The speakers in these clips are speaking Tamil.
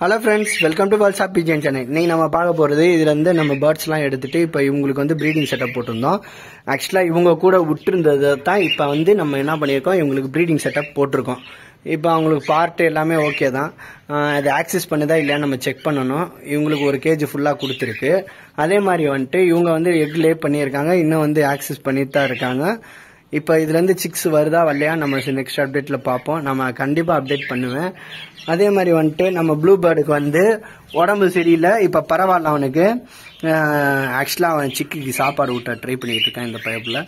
ஹலோ ஃப்ரெண்ட்ஸ் வெல்கம் டு பால்ஸ் ஆப் பிஜிஎன் சென்னை இன்னைக்கு நம்ம பார்க்க போகிறது இதுலேருந்து நம்ம பேர்ட்ஸ்லாம் எடுத்துகிட்டு இப்போ இவங்களுக்கு வந்து ப்ரீடிங் செட்டப் போட்டிருந்தோம் ஆக்சுவலாக இவங்க கூட விட்டுருந்ததை தான் இப்போ வந்து நம்ம என்ன பண்ணியிருக்கோம் இவங்களுக்கு ப்ரீடிங் செட்டப் போட்டிருக்கோம் இப்போ அவங்களுக்கு பார்ட் எல்லாமே ஓகே தான் அது ஆக்சஸ் பண்ணுதா இல்லையான்னு நம்ம செக் பண்ணணும் இவங்களுக்கு ஒரு கேஜ் ஃபுல்லாக கொடுத்துருக்கு அதே மாதிரி வந்துட்டு இவங்க வந்து எக் லே பண்ணியிருக்காங்க இன்னும் வந்து ஆக்சஸ் பண்ணிட்டு தான் இருக்காங்க இப்போ இதுலேருந்து சிக்ஸ் வருதா வரலையா நம்ம நெக்ஸ்ட் அப்டேட்டில் பார்ப்போம் நம்ம கண்டிப்பாக அப்டேட் பண்ணுவேன் அதே மாதிரி வந்துட்டு நம்ம ப்ளூ பேர்டுக்கு வந்து உடம்பு சரியில்லை இப்போ பரவாயில்ல அவனுக்கு ஆக்சுவலாக அவன் சிக்குக்கு சாப்பாடு ஊட்ட ட்ரை பண்ணிகிட்டு இருக்கான் இந்த பைப்பில்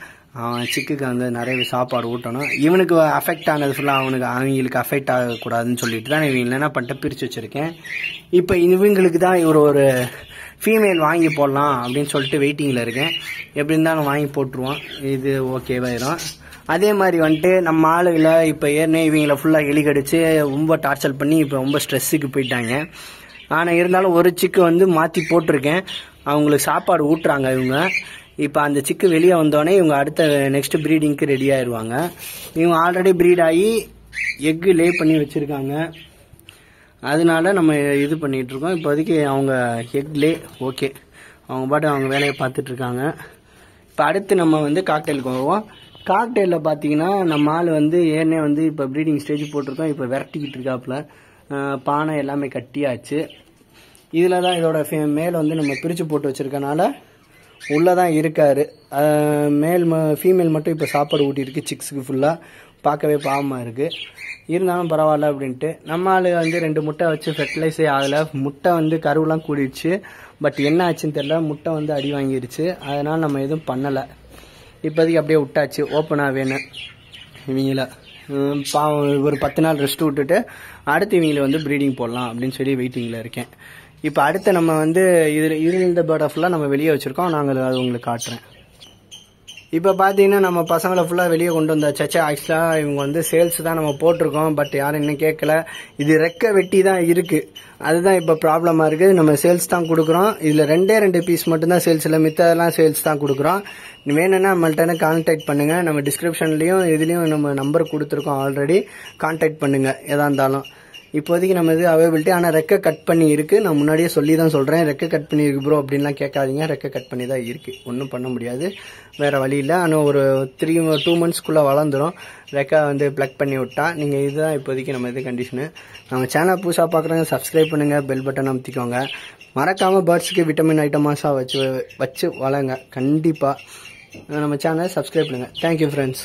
அவன் சிக்குக்கு வந்து நிறைய சாப்பாடு ஊட்டணும் இவனுக்கு அஃபெக்ட் ஆனது ஃபுல்லாக அவனுக்கு அவங்களுக்கு அஃபெக்ட் ஆகக்கூடாதுன்னு சொல்லிட்டு தான் இவங்க என்ன பண்ணிட்டு பிரித்து வச்சுருக்கேன் இப்போ இவங்களுக்கு தான் இவர் ஒரு ஃபீமேல் வாங்கி போடலாம் அப்படின்னு சொல்லிட்டு வெயிட்டிங்கில் இருக்கேன் எப்படி இருந்தாலும் வாங்கி போட்டுருவோம் இது ஓகேவாயிரும் அதே மாதிரி வந்துட்டு நம்ம ஆளுகளை இப்போ ஏற்கனவே இவங்களை ஃபுல்லாக எலிகடிச்சு ரொம்ப டார்ச்சர் பண்ணி இப்போ ரொம்ப ஸ்ட்ரெஸ்ஸுக்கு போயிட்டாங்க ஆனால் இருந்தாலும் ஒரு சிக்கு வந்து மாற்றி போட்டிருக்கேன் அவங்களுக்கு சாப்பாடு ஊட்டுறாங்க இவங்க இப்போ அந்த சிக்கு வெளியே வந்தோடனே இவங்க அடுத்த நெக்ஸ்ட் ப்ரீடிங்க்கு ரெடி ஆயிடுவாங்க இவங்க ஆல்ரெடி ப்ரீட் ஆகி எக்கு லே பண்ணி வச்சுருக்காங்க அதனால நம்ம இது பண்ணிகிட்ருக்கோம் இப்போதைக்கு அவங்க ஹெட்லே ஓகே அவங்க பாட்டு அவங்க வேலையை பார்த்துட்ருக்காங்க இப்போ அடுத்து நம்ம வந்து காக்டெயிலுக்கு வருவோம் காக்டெயிலில் பார்த்தீங்கன்னா நம்ம ஆள் வந்து ஏன்னே வந்து இப்போ ப்ரீடிங் ஸ்டேஜ் போட்டிருக்கோம் இப்போ விரட்டிக்கிட்டு இருக்காப்புல பானை எல்லாமே கட்டியாச்சு இதில் தான் இதோட ஃபே மேலே வந்து நம்ம பிரித்து போட்டு வச்சுருக்கனால உள்ளே தான் இருக்கார் மேல் ம ஃபீமேல் மட்டும் இப்போ சாப்பாடு ஊட்டியிருக்கு சிக்ஸுக்கு ஃபுல்லாக பார்க்கவே பாவமாக இருக்குது இருந்தாலும் பரவாயில்ல அப்படின்ட்டு நம்ம ஆள் வந்து ரெண்டு முட்டை வச்சு ஃபெர்டிலைஸே ஆகலை முட்டை வந்து கருவெலாம் கூடிடுச்சு பட் என்ன ஆச்சுன்னு தெரில முட்டை வந்து அடி வாங்கிடுச்சு அதனால் நம்ம எதுவும் பண்ணலை இப்போதைக்கு அப்படியே விட்டாச்சு ஓப்பனாக வேணும் இவங்கள பாவம் ஒரு பத்து நாள் ரெஸ்ட் விட்டுட்டு அடுத்து இவங்கள வந்து ப்ரீடிங் போடலாம் அப்படின்னு சொல்லி வெயிட்டிங்கில் இருக்கேன் இப்போ அடுத்து நம்ம வந்து இதில் இந்த பேர்டை ஃபுல்லாக நம்ம வெளியே வச்சுருக்கோம் நாங்கள் அது உங்களுக்கு காட்டுறேன் இப்போ பார்த்தீங்கன்னா நம்ம பசங்களை ஃபுல்லாக வெளியே கொண்டு வந்த சச்சா ஆக்சுவலாக இவங்க வந்து சேல்ஸ் தான் நம்ம போட்டிருக்கோம் பட் யாரும் இன்னும் கேட்கல இது ரெக்க வெட்டி தான் இருக்குது அதுதான் இப்போ ப்ராப்ளமாக இருக்குது நம்ம சேல்ஸ் தான் கொடுக்குறோம் இதில் ரெண்டே ரெண்டு பீஸ் மட்டும்தான் சேல்ஸில் மித்ததெல்லாம் சேல்ஸ் தான் கொடுக்குறோம் வேணும்னா நம்மள்ட்ட கான்டாக்ட் பண்ணுங்கள் நம்ம டிஸ்கிரிப்ஷன்லேயும் இதுலேயும் நம்ம நம்பர் கொடுத்துருக்கோம் ஆல்ரெடி கான்டாக்ட் பண்ணுங்கள் எதாக இருந்தாலும் இப்போதைக்கு நம்ம இது அவைபிலிட்டி ஆனால் ரெக்க கட் பண்ணி இருக்கு நான் முன்னாடியே சொல்லி தான் சொல்கிறேன் ரெக்க கட் பண்ணி இருக்கு ப்ரோ அப்படின்லாம் கேட்காதீங்க ரெக்க கட் பண்ணி தான் இருக்குது ஒன்றும் பண்ண முடியாது வேறு இல்லை ஆனால் ஒரு த்ரீ டூ மந்த்ஸ்க்குள்ளே வளர்ந்துடும் ரெக்கா வந்து ப்ளக் பண்ணி விட்டா நீங்கள் இதுதான் இப்போதைக்கு நம்ம இது கண்டிஷனு நம்ம சேனல் புதுசாக பார்க்குறவங்க சப்ஸ்கிரைப் பண்ணுங்கள் பெல் பட்டன் அமுத்திக்கோங்க மறக்காமல் பேர்ட்ஸுக்கு விட்டமின் ஐட்டமாஸாக வச்சு வச்சு வளங்க கண்டிப்பாக நம்ம சேனலை சப்ஸ்கிரைப் பண்ணுங்கள் தேங்க்யூ ஃப்ரெண்ட்ஸ்